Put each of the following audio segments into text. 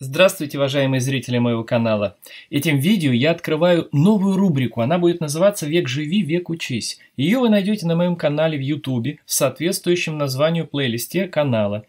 Здравствуйте, уважаемые зрители моего канала. Этим видео я открываю новую рубрику. Она будет называться «Век живи, век учись». Ее вы найдете на моем канале в YouTube в соответствующем названию плейлисте канала.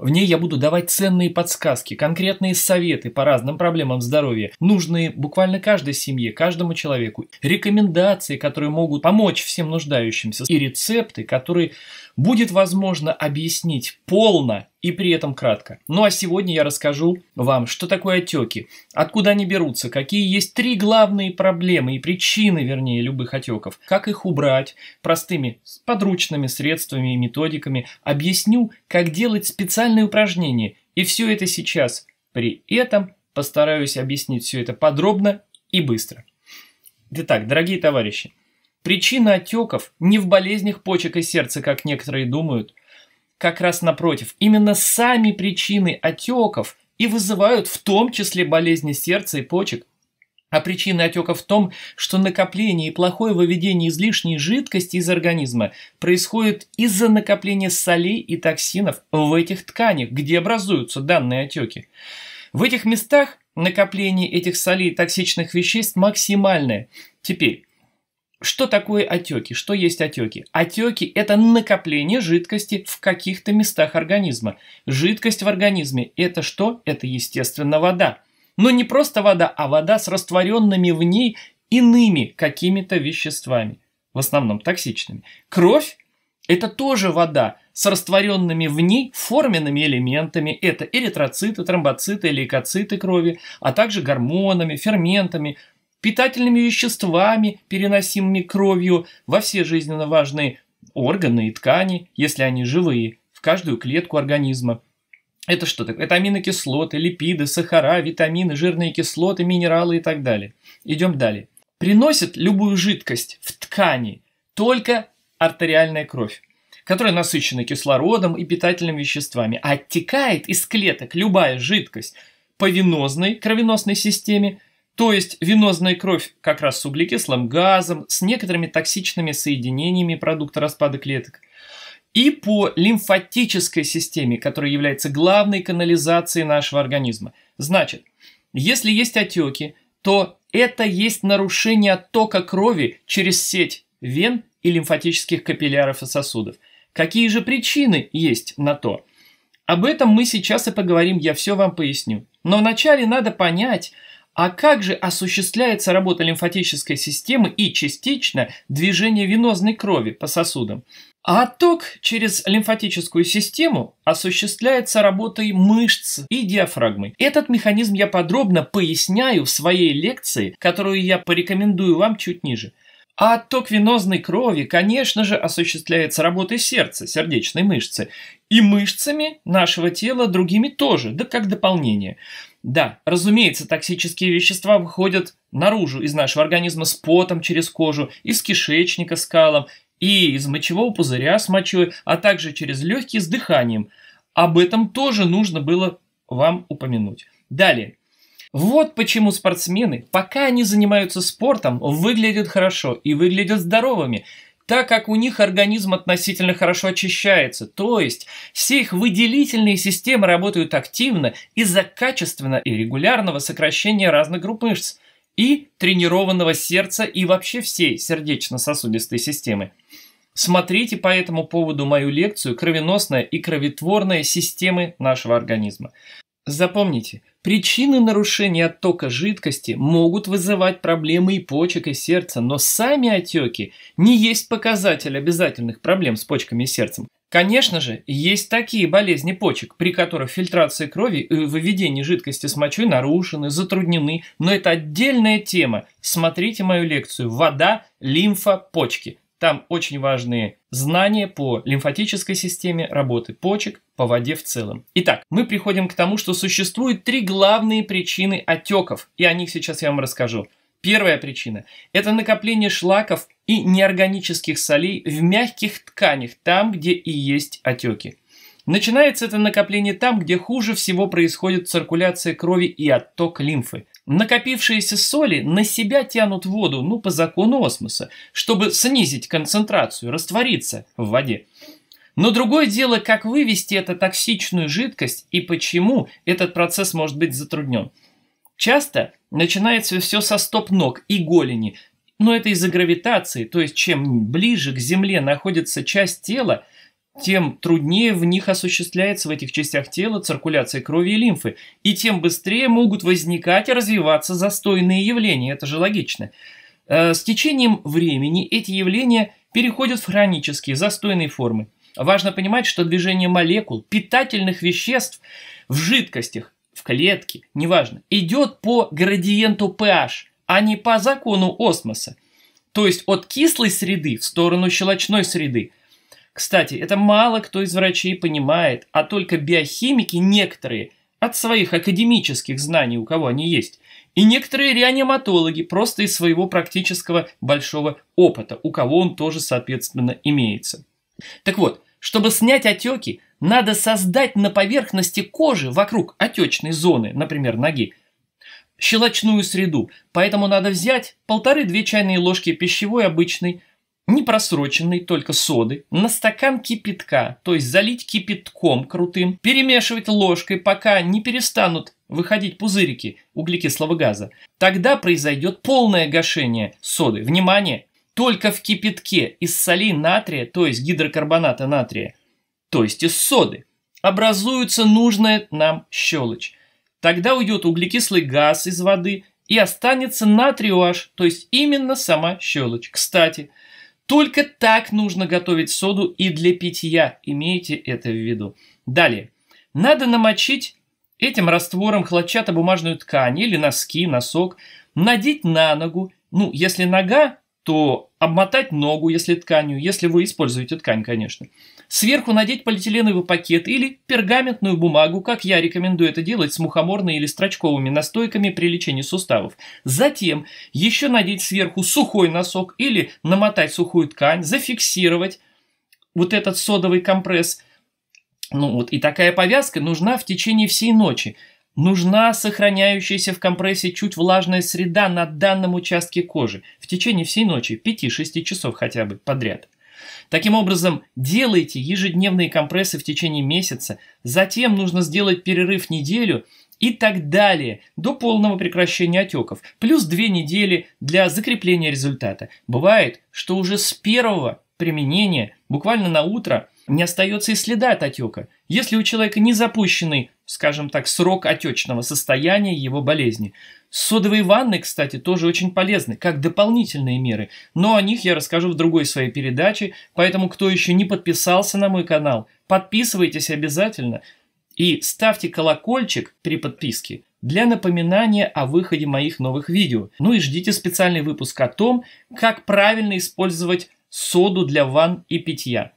В ней я буду давать ценные подсказки, конкретные советы по разным проблемам здоровья, нужные буквально каждой семье, каждому человеку, рекомендации, которые могут помочь всем нуждающимся, и рецепты, которые будет возможно объяснить полно и при этом кратко. Ну а сегодня я расскажу вам, что такое отеки, откуда они берутся, какие есть три главные проблемы и причины, вернее, любых отеков, как их убрать простыми подручными средствами и методиками, объясню, как делать специальные упражнения. И все это сейчас. При этом постараюсь объяснить все это подробно и быстро. Итак, дорогие товарищи, причина отеков не в болезнях почек и сердца, как некоторые думают – как раз напротив, именно сами причины отеков и вызывают в том числе болезни сердца и почек. А причина отека в том, что накопление и плохое выведение излишней жидкости из организма происходит из-за накопления солей и токсинов в этих тканях, где образуются данные отеки. В этих местах накопление этих солей и токсичных веществ максимальное. Теперь, что такое отеки? Что есть отеки? Отеки – это накопление жидкости в каких-то местах организма. Жидкость в организме – это что? Это, естественно, вода. Но не просто вода, а вода с растворенными в ней иными какими-то веществами, в основном токсичными. Кровь – это тоже вода с растворенными в ней форменными элементами. Это эритроциты, тромбоциты, лейкоциты крови, а также гормонами, ферментами – питательными веществами, переносимыми кровью во все жизненно важные органы и ткани, если они живые, в каждую клетку организма. Это что такое? Это аминокислоты, липиды, сахара, витамины, жирные кислоты, минералы и так далее. Идем далее. Приносит любую жидкость в ткани только артериальная кровь которая насыщена кислородом и питательными веществами, оттекает из клеток любая жидкость по венозной кровеносной системе – то есть венозная кровь как раз с углекислым газом, с некоторыми токсичными соединениями продукта распада клеток. И по лимфатической системе, которая является главной канализацией нашего организма. Значит, если есть отеки, то это есть нарушение оттока крови через сеть вен и лимфатических капилляров и сосудов. Какие же причины есть на то? Об этом мы сейчас и поговорим, я все вам поясню. Но вначале надо понять, а как же осуществляется работа лимфатической системы и частично движение венозной крови по сосудам? А отток через лимфатическую систему осуществляется работой мышц и диафрагмы. Этот механизм я подробно поясняю в своей лекции, которую я порекомендую вам чуть ниже – а отток венозной крови, конечно же, осуществляется работой сердца, сердечной мышцы, и мышцами нашего тела другими тоже, да как дополнение. Да, разумеется, токсические вещества выходят наружу из нашего организма с потом через кожу, из кишечника с калом, и из мочевого пузыря с мочой, а также через легкие с дыханием. Об этом тоже нужно было вам упомянуть. Далее. Вот почему спортсмены, пока они занимаются спортом, выглядят хорошо и выглядят здоровыми, так как у них организм относительно хорошо очищается, то есть все их выделительные системы работают активно из-за качественного и регулярного сокращения разных групп мышц и тренированного сердца и вообще всей сердечно-сосудистой системы. Смотрите по этому поводу мою лекцию «Кровеносная и кровотворная системы нашего организма». Запомните, причины нарушения оттока жидкости могут вызывать проблемы и почек, и сердца, но сами отеки не есть показатель обязательных проблем с почками и сердцем. Конечно же, есть такие болезни почек, при которых фильтрация крови и выведение жидкости с мочой нарушены, затруднены, но это отдельная тема. Смотрите мою лекцию «Вода, лимфа, почки». Там очень важные знания по лимфатической системе работы почек по воде в целом. Итак, мы приходим к тому, что существует три главные причины отеков, и о них сейчас я вам расскажу. Первая причина – это накопление шлаков и неорганических солей в мягких тканях, там, где и есть отеки. Начинается это накопление там, где хуже всего происходит циркуляция крови и отток лимфы. Накопившиеся соли на себя тянут воду, ну, по закону осмоса, чтобы снизить концентрацию, раствориться в воде. Но другое дело, как вывести эту токсичную жидкость и почему этот процесс может быть затруднен. Часто начинается все со стоп-ног и голени, но это из-за гравитации, то есть чем ближе к Земле находится часть тела, тем труднее в них осуществляется в этих частях тела циркуляция крови и лимфы, и тем быстрее могут возникать и развиваться застойные явления, это же логично. Э, с течением времени эти явления переходят в хронические застойные формы – Важно понимать, что движение молекул, питательных веществ в жидкостях, в клетке, неважно, идет по градиенту pH, а не по закону осмоса. То есть от кислой среды в сторону щелочной среды. Кстати, это мало кто из врачей понимает, а только биохимики некоторые от своих академических знаний, у кого они есть, и некоторые реаниматологи просто из своего практического большого опыта, у кого он тоже, соответственно, имеется. Так вот, чтобы снять отеки, надо создать на поверхности кожи вокруг отечной зоны, например, ноги, щелочную среду. Поэтому надо взять полторы-две чайные ложки пищевой обычной, не просроченной, только соды, на стакан кипятка, то есть залить кипятком крутым, перемешивать ложкой, пока не перестанут выходить пузырики углекислого газа. Тогда произойдет полное гашение соды. Внимание! только в кипятке из солей натрия, то есть гидрокарбоната натрия, то есть из соды, образуется нужная нам щелочь. Тогда уйдет углекислый газ из воды и останется натриуаж, то есть именно сама щелочь. Кстати, только так нужно готовить соду и для питья, имейте это в виду. Далее, надо намочить этим раствором хлопчатобумажную ткань или носки, носок, надеть на ногу, ну, если нога то обмотать ногу, если тканью, если вы используете ткань, конечно. Сверху надеть полиэтиленовый пакет или пергаментную бумагу, как я рекомендую это делать с мухоморной или строчковыми настойками при лечении суставов. Затем еще надеть сверху сухой носок или намотать сухую ткань, зафиксировать вот этот содовый компресс. Ну вот, и такая повязка нужна в течение всей ночи. Нужна сохраняющаяся в компрессе чуть влажная среда на данном участке кожи в течение всей ночи, 5-6 часов хотя бы подряд. Таким образом, делайте ежедневные компрессы в течение месяца, затем нужно сделать перерыв неделю и так далее, до полного прекращения отеков, плюс 2 недели для закрепления результата. Бывает, что уже с первого применения, буквально на утро, не остается и следа от отека. Если у человека не запущенный скажем так, срок отечного состояния его болезни. Содовые ванны, кстати, тоже очень полезны, как дополнительные меры, но о них я расскажу в другой своей передаче, поэтому кто еще не подписался на мой канал, подписывайтесь обязательно и ставьте колокольчик при подписке для напоминания о выходе моих новых видео. Ну и ждите специальный выпуск о том, как правильно использовать соду для ванн и питья.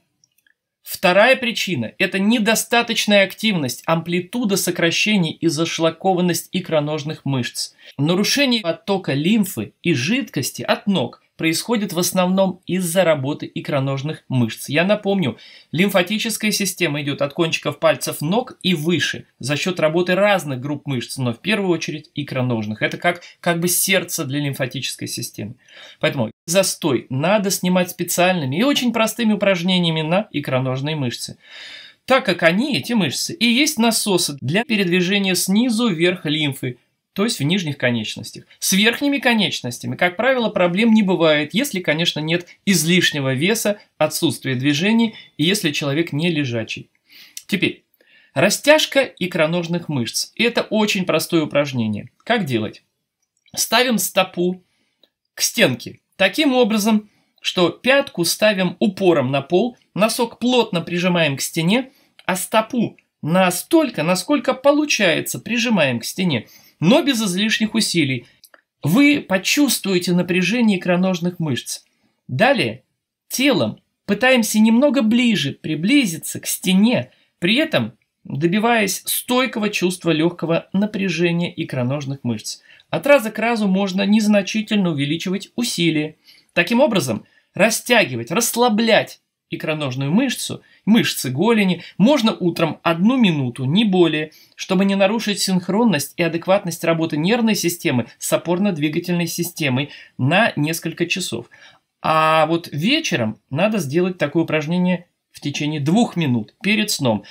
Вторая причина – это недостаточная активность, амплитуда сокращений и зашлакованность икроножных мышц. Нарушение оттока лимфы и жидкости от ног происходит в основном из-за работы икроножных мышц. Я напомню, лимфатическая система идет от кончиков пальцев ног и выше за счет работы разных групп мышц, но в первую очередь икроножных. Это как, как бы сердце для лимфатической системы. Поэтому застой надо снимать специальными и очень простыми упражнениями на икроножные мышцы так как они, эти мышцы, и есть насосы для передвижения снизу вверх лимфы, то есть в нижних конечностях. С верхними конечностями, как правило, проблем не бывает, если, конечно, нет излишнего веса, отсутствия движений и если человек не лежачий. Теперь, растяжка икроножных мышц. Это очень простое упражнение. Как делать? Ставим стопу к стенке, Таким образом, что пятку ставим упором на пол, носок плотно прижимаем к стене, а стопу настолько, насколько получается, прижимаем к стене, но без излишних усилий. Вы почувствуете напряжение икроножных мышц. Далее телом пытаемся немного ближе приблизиться к стене, при этом добиваясь стойкого чувства легкого напряжения икроножных мышц. От раза к разу можно незначительно увеличивать усилие. Таким образом, растягивать, расслаблять икроножную мышцу, мышцы голени можно утром одну минуту, не более, чтобы не нарушить синхронность и адекватность работы нервной системы с опорно-двигательной системой на несколько часов. А вот вечером надо сделать такое упражнение в течение двух минут перед сном.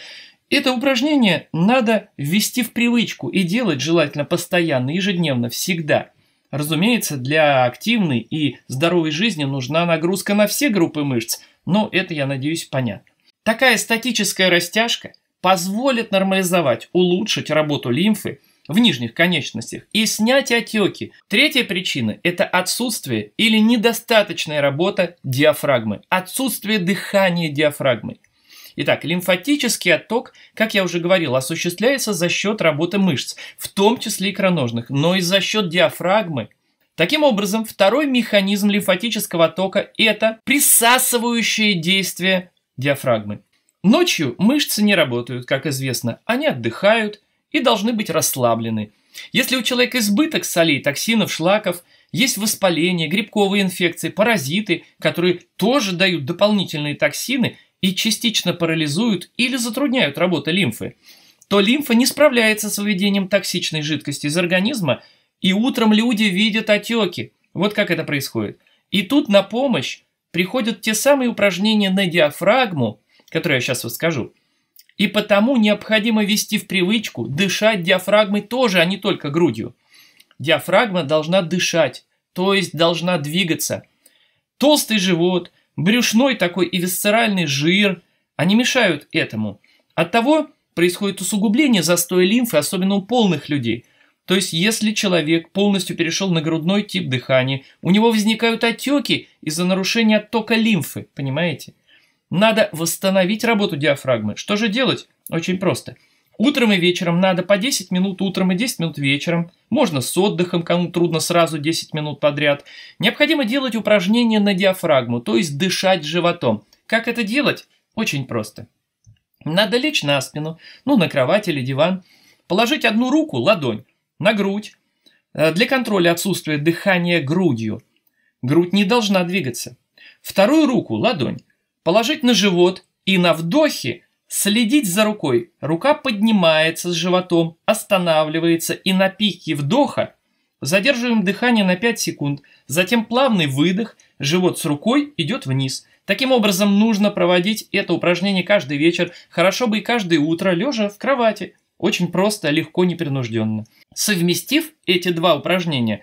Это упражнение надо ввести в привычку и делать желательно постоянно, ежедневно, всегда. Разумеется, для активной и здоровой жизни нужна нагрузка на все группы мышц, но это, я надеюсь, понятно. Такая статическая растяжка позволит нормализовать, улучшить работу лимфы в нижних конечностях и снять отеки. Третья причина – это отсутствие или недостаточная работа диафрагмы, отсутствие дыхания диафрагмы. Итак, лимфатический отток, как я уже говорил, осуществляется за счет работы мышц, в том числе икроножных, но и за счет диафрагмы. Таким образом, второй механизм лимфатического оттока – это присасывающее действие диафрагмы. Ночью мышцы не работают, как известно, они отдыхают и должны быть расслаблены. Если у человека избыток солей, токсинов, шлаков – есть воспаление, грибковые инфекции, паразиты, которые тоже дают дополнительные токсины, и частично парализуют или затрудняют работу лимфы, то лимфа не справляется с выведением токсичной жидкости из организма, и утром люди видят отеки. Вот как это происходит. И тут на помощь приходят те самые упражнения на диафрагму, которые я сейчас расскажу. И потому необходимо вести в привычку дышать диафрагмой тоже, а не только грудью. Диафрагма должна дышать, то есть должна двигаться. Толстый живот – Брюшной такой и висцеральный жир, они мешают этому. От того происходит усугубление застоя лимфы, особенно у полных людей. То есть, если человек полностью перешел на грудной тип дыхания, у него возникают отеки из-за нарушения оттока лимфы, понимаете? Надо восстановить работу диафрагмы. Что же делать? Очень просто – Утром и вечером надо по 10 минут утром и 10 минут вечером. Можно с отдыхом, кому трудно сразу 10 минут подряд. Необходимо делать упражнение на диафрагму, то есть дышать животом. Как это делать? Очень просто. Надо лечь на спину, ну на кровать или диван, положить одну руку, ладонь, на грудь. Э, для контроля отсутствия дыхания грудью. Грудь не должна двигаться. Вторую руку, ладонь, положить на живот и на вдохе – Следить за рукой. Рука поднимается с животом, останавливается и на пике вдоха задерживаем дыхание на 5 секунд, затем плавный выдох, живот с рукой идет вниз. Таким образом, нужно проводить это упражнение каждый вечер, хорошо бы и каждое утро, лежа в кровати. Очень просто, легко, непринужденно. Совместив эти два упражнения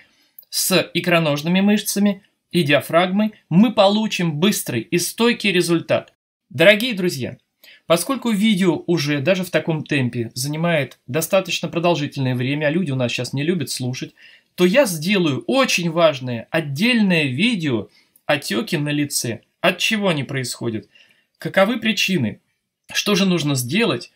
с икроножными мышцами и диафрагмой, мы получим быстрый и стойкий результат. Дорогие друзья, Поскольку видео уже даже в таком темпе занимает достаточно продолжительное время, а люди у нас сейчас не любят слушать, то я сделаю очень важное отдельное видео отеки на лице. От чего они происходят? Каковы причины? Что же нужно сделать?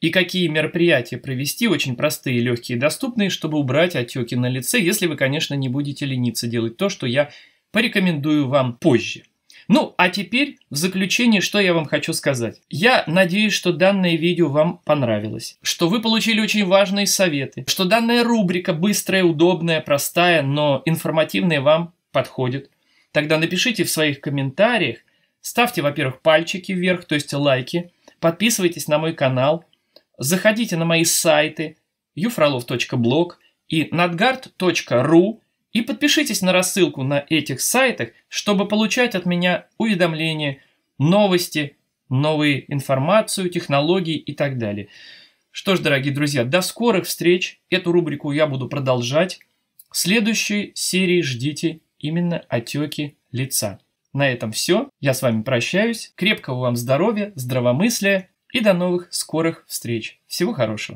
И какие мероприятия провести, очень простые, легкие и доступные, чтобы убрать отеки на лице, если вы, конечно, не будете лениться делать то, что я порекомендую вам позже. Ну, а теперь в заключение, что я вам хочу сказать. Я надеюсь, что данное видео вам понравилось, что вы получили очень важные советы, что данная рубрика быстрая, удобная, простая, но информативная вам подходит. Тогда напишите в своих комментариях, ставьте, во-первых, пальчики вверх, то есть лайки, подписывайтесь на мой канал, заходите на мои сайты, юфролов.блог и надгард.ру, и подпишитесь на рассылку на этих сайтах, чтобы получать от меня уведомления, новости, новую информацию, технологии и так далее. Что ж, дорогие друзья, до скорых встреч. Эту рубрику я буду продолжать. В следующей серии ждите именно отеки лица. На этом все. Я с вами прощаюсь. Крепкого вам здоровья, здравомыслия и до новых скорых встреч. Всего хорошего.